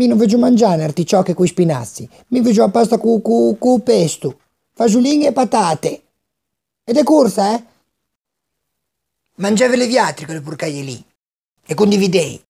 Mi non veggio mangiare articcioche coi spinazzi, mi veggio la pasta cu, cu, cu pesto, fagiolini e patate. Ed è corsa, eh? Mangiavi le viatri quelle porcaie lì e condividei.